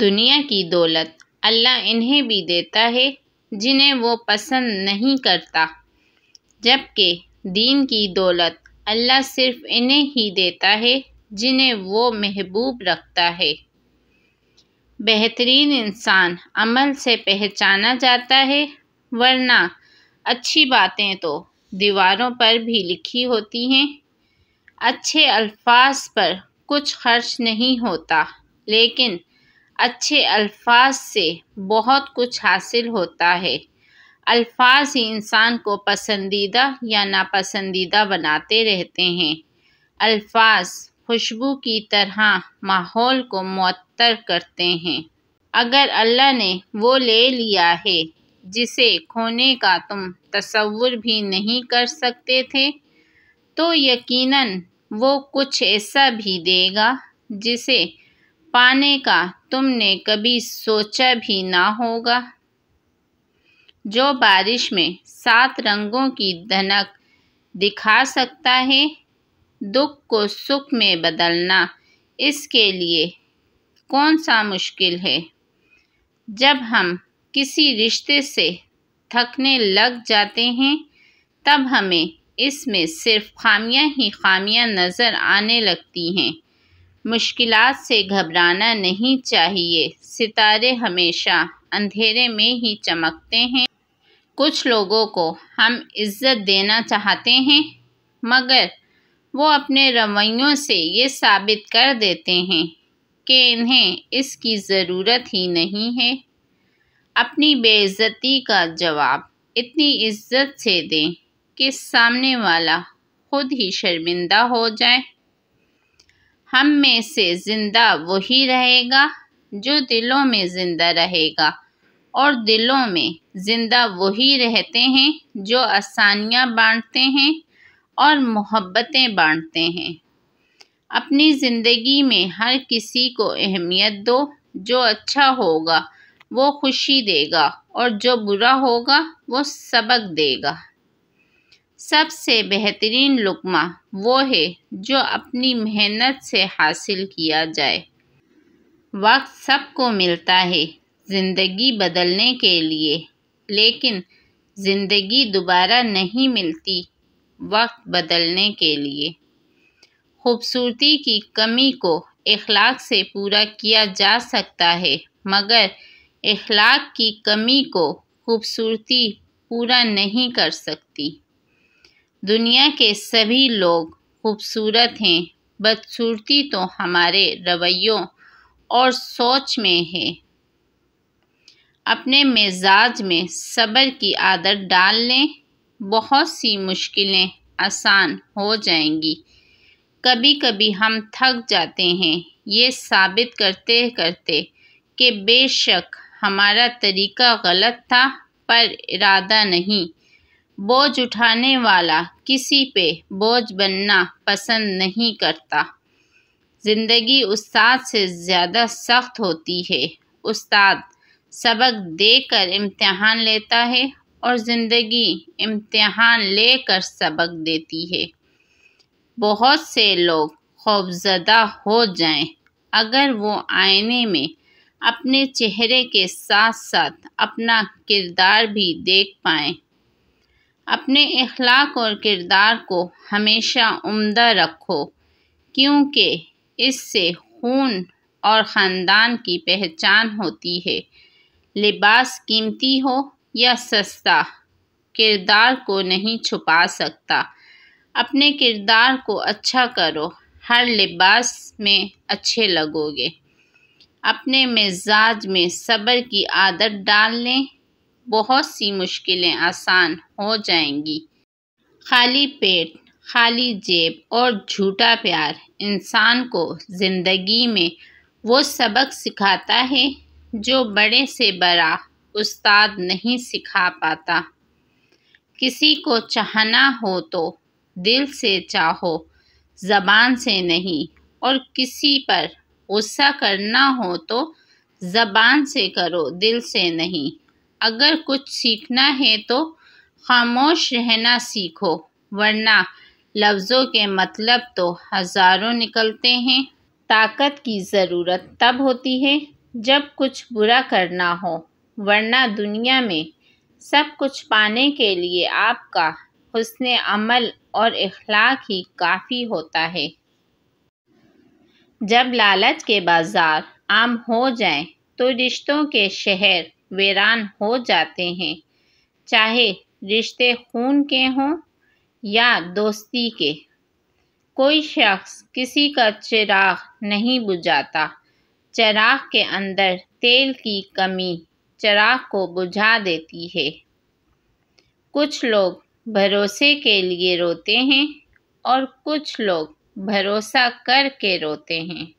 दुनिया की दौलत अल्लाह इन्हें भी देता है जिन्हें वो पसंद नहीं करता जबकि दीन की दौलत अल्लाह सिर्फ इन्हें ही देता है जिन्हें वो महबूब रखता है बेहतरीन इंसान अमल से पहचाना जाता है वरना अच्छी बातें तो दीवारों पर भी लिखी होती हैं अच्छे अल्फाज पर कुछ खर्च नहीं होता लेकिन अच्छे अल्फाज से बहुत कुछ हासिल होता है अल्फाज ही इंसान को पसंदीदा या नापसंदीदा बनाते रहते हैं अल्फाज खुशबू की तरह माहौल को मअतर करते हैं अगर अल्लाह ने वो ले लिया है जिसे खोने का तुम तस्वुर भी नहीं कर सकते थे तो यकीनन वो कुछ ऐसा भी देगा जिसे पाने का तुमने कभी सोचा भी ना होगा जो बारिश में सात रंगों की धनक दिखा सकता है दुख को सुख में बदलना इसके लिए कौन सा मुश्किल है जब हम किसी रिश्ते से थकने लग जाते हैं तब हमें इसमें सिर्फ खामियां ही खामियां नज़र आने लगती हैं मुश्किल से घबराना नहीं चाहिए सितारे हमेशा अंधेरे में ही चमकते हैं कुछ लोगों को हम इज्जत देना चाहते हैं मगर वो अपने रवैयों से ये साबित कर देते हैं कि इन्हें इसकी ज़रूरत ही नहीं है अपनी बेइज्जती का जवाब इतनी इज्जत से दें कि सामने वाला खुद ही शर्मिंदा हो जाए हम में से ज़िंदा वही रहेगा जो दिलों में ज़िंदा रहेगा और दिलों में ज़िंदा वही रहते हैं जो आसानियाँ बांटते हैं और मोहब्बतें बांटते हैं अपनी ज़िंदगी में हर किसी को अहमियत दो जो अच्छा होगा वो खुशी देगा और जो बुरा होगा वो सबक देगा सबसे बेहतरीन लुकमा वो है जो अपनी मेहनत से हासिल किया जाए वक्त सबको मिलता है ज़िंदगी बदलने के लिए लेकिन ज़िंदगी दोबारा नहीं मिलती वक्त बदलने के लिए खूबसूरती की कमी को इखलाक से पूरा किया जा सकता है मगर इखलाक की कमी को खूबसूरती पूरा नहीं कर सकती दुनिया के सभी लोग खूबसूरत हैं बदसूरती तो हमारे रवैयों और सोच में है अपने मिजाज में सब्र की आदत डाल लें बहुत सी मुश्किलें आसान हो जाएंगी कभी कभी हम थक जाते हैं ये साबित करते करते कि बेशक हमारा तरीका गलत था पर इरादा नहीं बोझ उठाने वाला किसी पे बोझ बनना पसंद नहीं करता ज़िंदगी उस्ताद से ज़्यादा सख्त होती है उस्ताद सबक देकर इम्तिहान लेता है और ज़िंदगी इम्तिहान लेकर सबक देती है बहुत से लोग खौफजदा हो जाएं अगर वो आईने में अपने चेहरे के साथ साथ अपना किरदार भी देख पाएं अपने अखलाक और किरदार को हमेशा उम्दा रखो क्योंकि इससे खून और ख़ानदान की पहचान होती है लिबास कीमती हो या सस्ता किरदार को नहीं छुपा सकता अपने किरदार को अच्छा करो हर लिबास में अच्छे लगोगे अपने मिजाज में सब्र की आदत डाल लें बहुत सी मुश्किलें आसान हो जाएंगी खाली पेट खाली जेब और झूठा प्यार इंसान को ज़िंदगी में वो सबक सिखाता है जो बड़े से बड़ा उस्ताद नहीं सिखा पाता किसी को चाहना हो तो दिल से चाहो ज़बान से नहीं और किसी पर गुस्सा करना हो तो ज़बान से करो दिल से नहीं अगर कुछ सीखना है तो खामोश रहना सीखो वरना लफ्ज़ों के मतलब तो हज़ारों निकलते हैं ताकत की ज़रूरत तब होती है जब कुछ बुरा करना हो वरना दुनिया में सब कुछ पाने के लिए आपका हसन अमल और अखलाक ही काफ़ी होता है जब लालच के बाज़ार आम हो जाएं तो रिश्तों के शहर वीरान हो जाते हैं चाहे रिश्ते खून के हों या दोस्ती के कोई शख्स किसी का चिराग नहीं बुझाता चिराग के अंदर तेल की कमी चिराग को बुझा देती है कुछ लोग भरोसे के लिए रोते हैं और कुछ लोग भरोसा करके रोते हैं